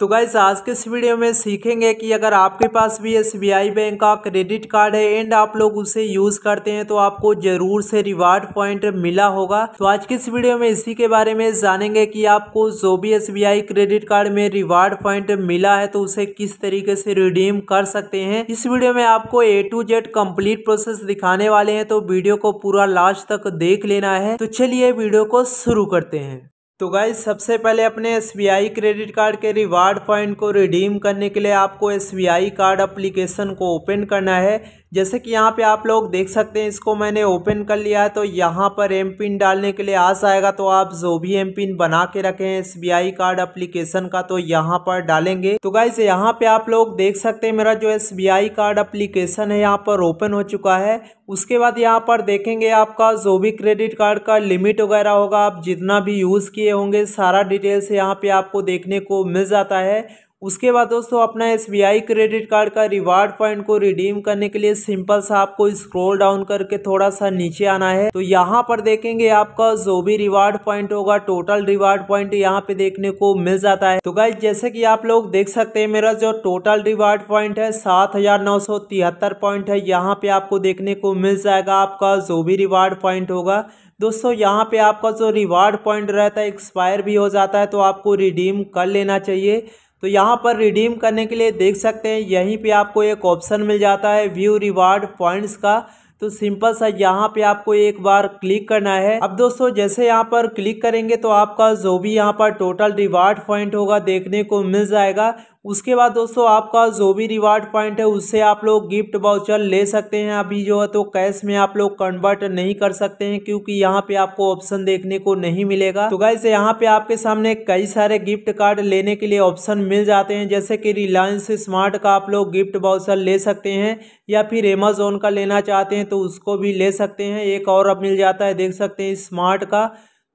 तो गाइज आज के इस वीडियो में सीखेंगे कि अगर आपके पास भी एस बैंक का क्रेडिट कार्ड है एंड आप लोग उसे यूज़ करते हैं तो आपको ज़रूर से रिवार्ड पॉइंट मिला होगा तो आज के इस वीडियो में इसी के बारे में जानेंगे कि आपको जो भी एस क्रेडिट कार्ड में रिवार्ड पॉइंट मिला है तो उसे किस तरीके से रिडीम कर सकते हैं इस वीडियो में आपको A to Z complete process दिखाने वाले हैं तो वीडियो को पूरा लास्ट तक देख लेना है तो चलिए वीडियो को शुरू करते हैं तो गाइज सबसे पहले अपने एस क्रेडिट कार्ड के रिवार्ड पॉइंट को रिडीम करने के लिए आपको एस कार्ड अप्लीकेशन को ओपन करना है जैसे कि यहाँ पे आप लोग देख सकते हैं इसको मैंने ओपन कर लिया है तो यहाँ पर एम पिन डालने के लिए आ जाएगा तो आप जो भी एम पिन बना के रखे हैं एस कार्ड अप्लीकेशन का तो यहाँ पर डालेंगे तो गाइज यहाँ पे आप लोग देख सकते हैं मेरा जो एस कार्ड अप्लीकेशन है यहाँ पर ओपन हो चुका है उसके बाद यहाँ पर देखेंगे आपका जो भी क्रेडिट कार्ड का लिमिट वगैरह होगा आप जितना भी यूज़ किए होंगे सारा डिटेल्स यहाँ पे आपको देखने को मिल जाता है उसके बाद दोस्तों अपना एस क्रेडिट कार्ड का रिवार्ड पॉइंट को रिडीम करने के लिए सिंपल सा आपको स्क्रॉल डाउन करके थोड़ा सा नीचे आना है तो यहाँ पर देखेंगे आपका जो भी रिवार्ड पॉइंट होगा टोटल रिवार्ड पॉइंट यहाँ पे देखने को मिल जाता है तो गाइज जैसे कि आप लोग देख सकते हैं मेरा जो टोटल रिवार्ड पॉइंट है सात हजार नौ सौ तिहत्तर पॉइंट है यहाँ पे आपको देखने को मिल जाएगा आपका जो भी रिवार्ड पॉइंट होगा दोस्तों यहाँ पे आपका जो रिवार्ड पॉइंट रहता है एक्सपायर भी हो जाता है तो आपको रिडीम कर लेना चाहिए तो यहाँ पर रिडीम करने के लिए देख सकते हैं यहीं पे आपको एक ऑप्शन मिल जाता है व्यू रिवार्ड पॉइंट्स का तो सिंपल सा यहाँ पे आपको एक बार क्लिक करना है अब दोस्तों जैसे यहाँ पर क्लिक करेंगे तो आपका जो भी यहाँ पर टोटल रिवार्ड पॉइंट होगा देखने को मिल जाएगा उसके बाद दोस्तों आपका जो भी रिवार्ड पॉइंट है उससे आप लोग गिफ्ट बाउचर ले सकते हैं अभी जो है तो कैश में आप लोग कन्वर्ट नहीं कर सकते हैं क्योंकि यहाँ पे आपको ऑप्शन देखने को नहीं मिलेगा तो गाइज यहाँ पे आपके सामने कई सारे गिफ्ट कार्ड लेने के लिए ऑप्शन मिल जाते हैं जैसे कि रिलायंस स्मार्ट का आप लोग गिफ्ट बाउचर ले सकते हैं या फिर अमेजोन का लेना चाहते हैं तो उसको भी ले सकते हैं एक और अब मिल जाता है देख सकते हैं स्मार्ट का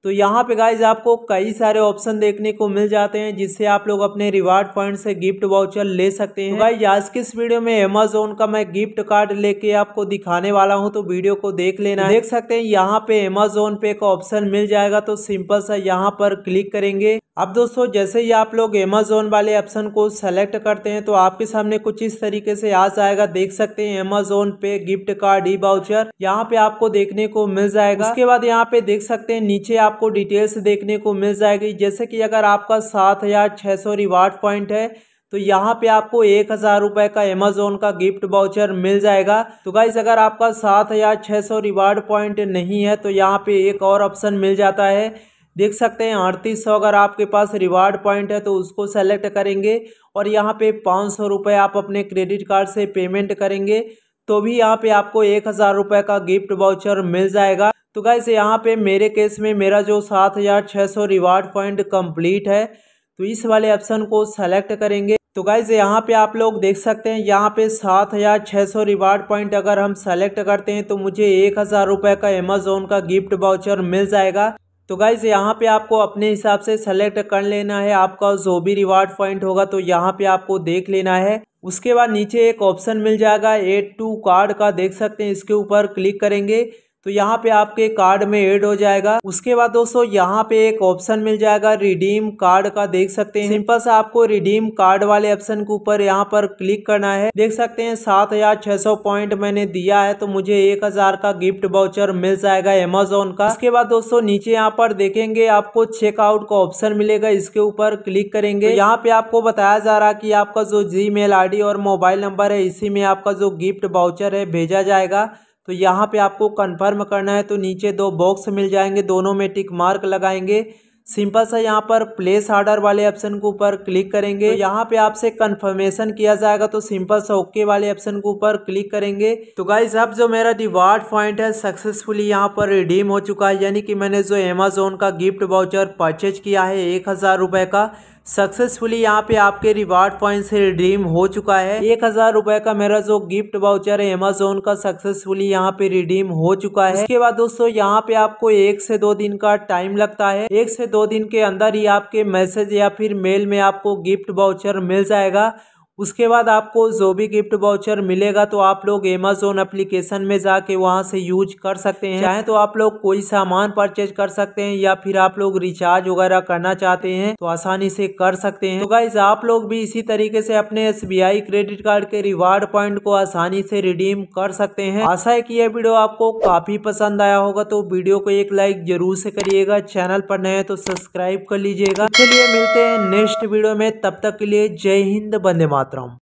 तो यहाँ पे गाइज आपको कई सारे ऑप्शन देखने को मिल जाते हैं जिससे आप लोग अपने रिवार्ड पॉइंट से गिफ्ट वाउचर ले सकते हैं तो गाइज आज के इस वीडियो में अमेजोन का मैं गिफ्ट कार्ड लेके आपको दिखाने वाला हूँ तो वीडियो को देख लेना देख सकते हैं यहाँ पे अमेजोन पे का ऑप्शन मिल जाएगा तो सिंपल सा यहाँ पर क्लिक करेंगे अब दोस्तों जैसे ही आप लोग अमेजोन वाले ऑप्शन को सेलेक्ट करते हैं तो आपके सामने कुछ इस तरीके से आ जाएगा देख सकते हैं अमेजोन पे गिफ्ट कार्ड ई बाउचर यहाँ पे आपको देखने को मिल जाएगा उसके बाद यहाँ पे देख सकते हैं नीचे आप आपको डिटेल्स देखने को मिल जाएगी जैसे कि अगर आपका सात हज़ार छः सौ रिवार्ड पॉइंट है तो यहाँ पे आपको एक हज़ार रुपये का अमेजोन का गिफ्ट बाउचर मिल जाएगा तो गाइज अगर आपका सात हज़ार छः सौ रिवार्ड पॉइंट नहीं है तो यहाँ पे एक और ऑप्शन मिल जाता है देख सकते हैं अड़तीस सौ अगर आपके पास रिवार्ड पॉइंट है तो उसको सेलेक्ट करेंगे और यहाँ पे पाँच सौ रुपये आप अपने क्रेडिट कार्ड से पेमेंट करेंगे तो भी यहाँ पे आपको एक हज़ार रुपये का गिफ्ट बाउचर मिल जाएगा तो गाइस यहाँ पे मेरे केस में मेरा जो सात हज़ार छः सौ रिवार्ड पॉइंट कंप्लीट है तो इस वाले ऑप्शन को सेलेक्ट करेंगे तो गाइज यहाँ पे आप लोग देख सकते हैं यहाँ पे सात हज़ार छः सौ रिवार्ड पॉइंट अगर हम सेलेक्ट करते हैं तो मुझे एक हज़ार रुपये का अमेजोन का गिफ्ट बाउचर मिल जाएगा तो गाइज यहाँ पे आपको अपने हिसाब से सेलेक्ट कर लेना है आपका जो भी रिवार्ड पॉइंट होगा तो यहाँ पे आपको देख लेना है उसके बाद नीचे एक ऑप्शन मिल जाएगा एड टू कार्ड का देख सकते हैं इसके ऊपर क्लिक करेंगे तो यहाँ पे आपके कार्ड में ऐड हो जाएगा उसके बाद दोस्तों यहाँ पे एक ऑप्शन मिल जाएगा रिडीम कार्ड का देख सकते हैं सिंपल से आपको रिडीम कार्ड वाले ऑप्शन के ऊपर यहाँ पर क्लिक करना है देख सकते हैं सात हजार छह सौ पॉइंट मैंने दिया है तो मुझे एक हजार का गिफ्ट बाउचर मिल जाएगा एमेजोन का उसके बाद दोस्तों नीचे यहाँ पर देखेंगे आपको चेकआउट का ऑप्शन मिलेगा इसके ऊपर क्लिक करेंगे तो यहाँ पे आपको बताया जा रहा है की आपका जो जी मेल और मोबाइल नंबर है इसी में आपका जो गिफ्ट बाउचर है भेजा जाएगा तो यहाँ पे आपको कंफर्म करना है तो नीचे दो बॉक्स मिल जाएंगे दोनों में टिक मार्क लगाएंगे सिंपल सा यहाँ पर प्लेस ऑर्डर वाले ऑप्शन के ऊपर क्लिक करेंगे तो यहाँ पे आपसे कंफर्मेशन किया जाएगा तो सिंपल सा ओके वाले ऑप्शन के ऊपर क्लिक करेंगे तो गाइज अब जो मेरा रिवार्ड पॉइंट है सक्सेसफुली यहाँ पर रिडीम हो चुका है यानी कि मैंने जो अमेजोन का गिफ्ट वाउचर परचेज किया है एक हज़ार का सक्सेसफुली यहाँ पे आपके रिवार्ड पॉइंट से रिडीम हो चुका है एक हज़ार रुपए का मेरा जो गिफ्ट वाउचर है अमेजोन का सक्सेसफुली यहाँ पे रिडीम हो चुका है इसके बाद दोस्तों यहाँ पे आपको एक से दो दिन का टाइम लगता है एक से दो दिन के अंदर ही आपके मैसेज या फिर मेल में आपको गिफ्ट वाउचर मिल जाएगा उसके बाद आपको जो भी गिफ्ट वाउचर मिलेगा तो आप लोग अमेजोन एप्लीकेशन में जाके वहाँ से यूज कर सकते हैं चाहे तो आप लोग कोई सामान परचेज कर सकते हैं या फिर आप लोग रिचार्ज वगैरह करना चाहते हैं तो आसानी से कर सकते हैं तो गाइज आप लोग भी इसी तरीके से अपने एस क्रेडिट कार्ड के रिवार्ड पॉइंट को आसानी से रिडीम कर सकते हैं आशा है की यह वीडियो आपको काफी पसंद आया होगा तो वीडियो को एक लाइक जरूर से करिएगा चैनल पर नए तो सब्सक्राइब कर लीजिएगा चलिए मिलते हैं नेक्स्ट वीडियो में तब तक के लिए जय हिंद बंदे माता patrón